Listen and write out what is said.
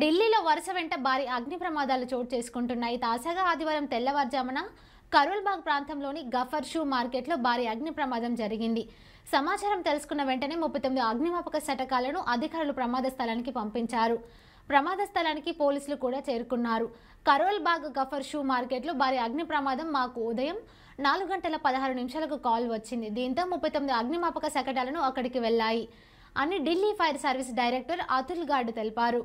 ఢిల్లీలో వరుస వెంట భారీ అగ్ని ప్రమాదాలు చోటు చేసుకుంటున్నాయి తాజాగా ఆదివారం తెల్లవారుజామున కరోల్బాగ్ ప్రాంతంలోని గఫర్ షూ మార్కెట్లో భారీ అగ్ని ప్రమాదం జరిగింది సమాచారం తెలుసుకున్న వెంటనే ముప్పై తొమ్మిది అగ్నిమాపక శటకాలను అధికారులు ప్రమాద స్థలానికి పంపించారు ప్రమాద స్థలానికి పోలీసులు కూడా చేరుకున్నారు కరోల్బాగ్ గఫర్ షూ మార్కెట్లో భారీ అగ్ని ప్రమాదం మాకు ఉదయం నాలుగు గంటల పదహారు నిమిషాలకు కాల్ వచ్చింది దీంతో ముప్పై తొమ్మిది అగ్నిమాపక శకటాలను అక్కడికి వెళ్ళాయి అని Delhi fire service director Atul Garg తెలిపారు